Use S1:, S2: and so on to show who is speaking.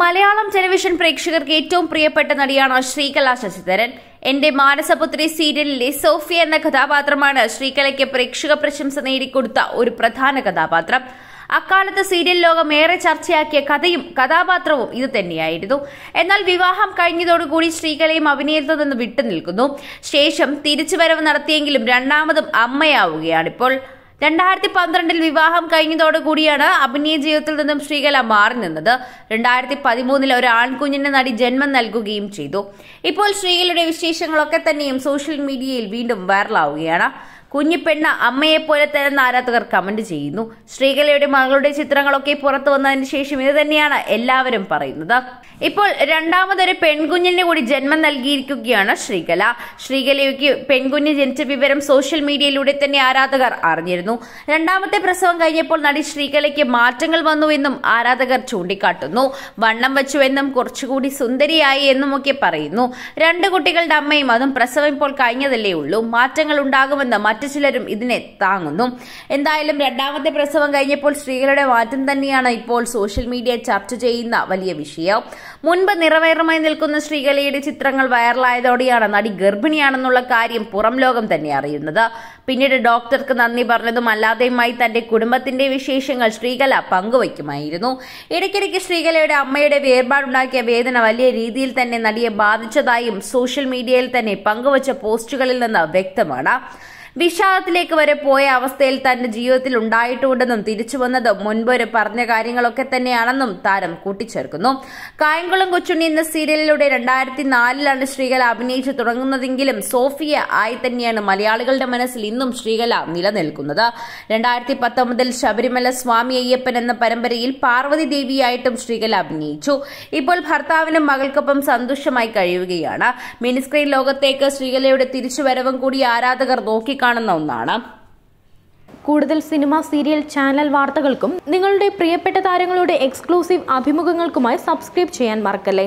S1: Malayalam television പ്രേക്ഷകർക്ക് ഏറ്റവും പ്രിയപ്പെട്ട നടിയാണ് ശ്രീകല ശശിധരൻ എന്റെ മാനസപുത്രി സീരിയലിലെ സോഫിയ എന്ന കഥാപാത്രമാണ് ശ്രീകലയ്ക്ക് പ്രേക്ഷക പ്രശംസ നേടിക്കൊടുത്ത ഒരു പ്രധാന കഥാപാത്രം അക്കാലത്ത് സീരിയൽ ലോകം ഏറെ ചർച്ചയാക്കിയ കഥയും കഥാപാത്രവും ഇത് തന്നെയായിരുന്നു എന്നാൽ വിവാഹം കഴിഞ്ഞതോടുകൂടി ശ്രീകലയും അഭിനയത്തിൽ നിന്ന് വിട്ടുനിൽക്കുന്നു ശേഷം തിരിച്ചുവരവ് നടത്തിയെങ്കിലും രണ്ടാമതും അമ്മയാവുകയാണിപ്പോൾ രണ്ടായിരത്തി പന്ത്രണ്ടിൽ വിവാഹം കഴിഞ്ഞതോടുകൂടിയാണ് അഭിനയ ജീവിതത്തിൽ നിന്നും ശ്രീകല മാറി നിന്നത് രണ്ടായിരത്തി പതിമൂന്നിൽ ഒരു ആൺകുഞ്ഞിന് നടി ജന്മം നൽകുകയും ചെയ്തു ഇപ്പോൾ ശ്രീകലയുടെ വിശേഷങ്ങളൊക്കെ തന്നെയും സോഷ്യൽ മീഡിയയിൽ വീണ്ടും വൈറലാവുകയാണ് കുഞ്ഞിപ്പെണ്ണ് അമ്മയെപ്പോലെ തന്നെ ആരാധകർ കമന്റ് ചെയ്യുന്നു ശ്രീകലയുടെ മകളുടെ ചിത്രങ്ങളൊക്കെ പുറത്തു വന്നതിന് ശേഷം ഇത് തന്നെയാണ് എല്ലാവരും പറയുന്നത് ഇപ്പോൾ രണ്ടാമതൊരു പെൺകുഞ്ഞിന് കൂടി ജന്മം നൽകിയിരിക്കുകയാണ് ശ്രീകല ശ്രീകലയ്ക്ക് പെൺകുഞ്ഞ് ജനിച്ച വിവരം സോഷ്യൽ മീഡിയയിലൂടെ തന്നെ ആരാധകർ അറിഞ്ഞിരുന്നു രണ്ടാമത്തെ പ്രസവം കഴിഞ്ഞപ്പോൾ നടി ശ്രീകലയ്ക്ക് മാറ്റങ്ങൾ വന്നു എന്നും ആരാധകർ ചൂണ്ടിക്കാട്ടുന്നു വണ്ണം വച്ചു എന്നും കുറച്ചുകൂടി സുന്ദരിയായി എന്നും ഒക്കെ പറയുന്നു രണ്ട് കുട്ടികളുടെ അമ്മയും അതും പ്രസവം ഇപ്പോൾ കഴിഞ്ഞതല്ലേ ഉള്ളൂ മാറ്റങ്ങൾ ഉണ്ടാകുമെന്ന് മറ്റ് മറ്റു ചിലരും ഇതിനെ താങ്ങുന്നു എന്തായാലും രണ്ടാമത്തെ പ്രസവം കഴിഞ്ഞപ്പോൾ സ്ത്രീകളുടെ മാറ്റം തന്നെയാണ് ഇപ്പോൾ സോഷ്യൽ മീഡിയ ചർച്ച ചെയ്യുന്ന വലിയ വിഷയം മുൻപ് നിറവേറമായി നിൽക്കുന്ന ശ്രീകലയുടെ ചിത്രങ്ങൾ വൈറലായതോടെയാണ് നടി ഗർഭിണിയാണെന്നുള്ള കാര്യം പുറം ലോകം തന്നെ അറിയുന്നത് പിന്നീട് ഡോക്ടർക്ക് നന്ദി പറഞ്ഞതും അല്ലാതെയുമായി തന്റെ കുടുംബത്തിന്റെ വിശേഷങ്ങൾ ശ്രീകല പങ്കുവയ്ക്കുമായിരുന്നു ഇടയ്ക്കിടയ്ക്ക് ശ്രീകലയുടെ അമ്മയുടെ വേർപാടുണ്ടാക്കിയ വേദന വലിയ രീതിയിൽ തന്നെ നടിയെ ബാധിച്ചതായും സോഷ്യൽ മീഡിയയിൽ തന്നെ പങ്കുവച്ച പോസ്റ്റുകളിൽ നിന്ന് വ്യക്തമാണ് വിഷാദത്തിലേക്ക് വരെ പോയ അവസ്ഥയിൽ തന്റെ ജീവിതത്തിൽ ഉണ്ടായിട്ടുണ്ടെന്നും തിരിച്ചു വന്നതും മുൻപ് ഒരു പറഞ്ഞ കാര്യങ്ങളൊക്കെ തന്നെയാണെന്നും താരം കൂട്ടിച്ചേർക്കുന്നു കായംകുളം കൊച്ചുണ്ണി എന്ന സീരിയലിലൂടെ രണ്ടായിരത്തി നാലിലാണ് ശ്രീകല അഭിനയിച്ചു തുടങ്ങുന്നതെങ്കിലും സോഫിയ ആയി തന്നെയാണ് മലയാളികളുടെ മനസ്സിൽ ഇന്നും ശ്രീകല നിലനിൽക്കുന്നത് രണ്ടായിരത്തി പത്തൊമ്പതിൽ ശബരിമല സ്വാമി അയ്യപ്പൻ എന്ന പരമ്പരയിൽ പാർവതി ദേവിയായിട്ടും ശ്രീകല അഭിനയിച്ചു ഇപ്പോൾ ഭർത്താവിനും മകൾക്കൊപ്പം സന്തുഷ്ടമായി കഴിയുകയാണ് മിനിസ്ക്രീൻ ലോകത്തേക്ക് ശ്രീകലയുടെ തിരിച്ചുവരവും കൂടി ആരാധകർ നോക്കിക്കാണും കാണുന്ന ഒന്നാണ് കൂടുതൽ സിനിമ സീരിയൽ ചാനൽ വാർത്തകൾക്കും നിങ്ങളുടെ പ്രിയപ്പെട്ട താരങ്ങളുടെ എക്സ്ക്ലൂസീവ് അഭിമുഖങ്ങൾക്കുമായി സബ്സ്ക്രൈബ് ചെയ്യാൻ മറക്കല്ലേ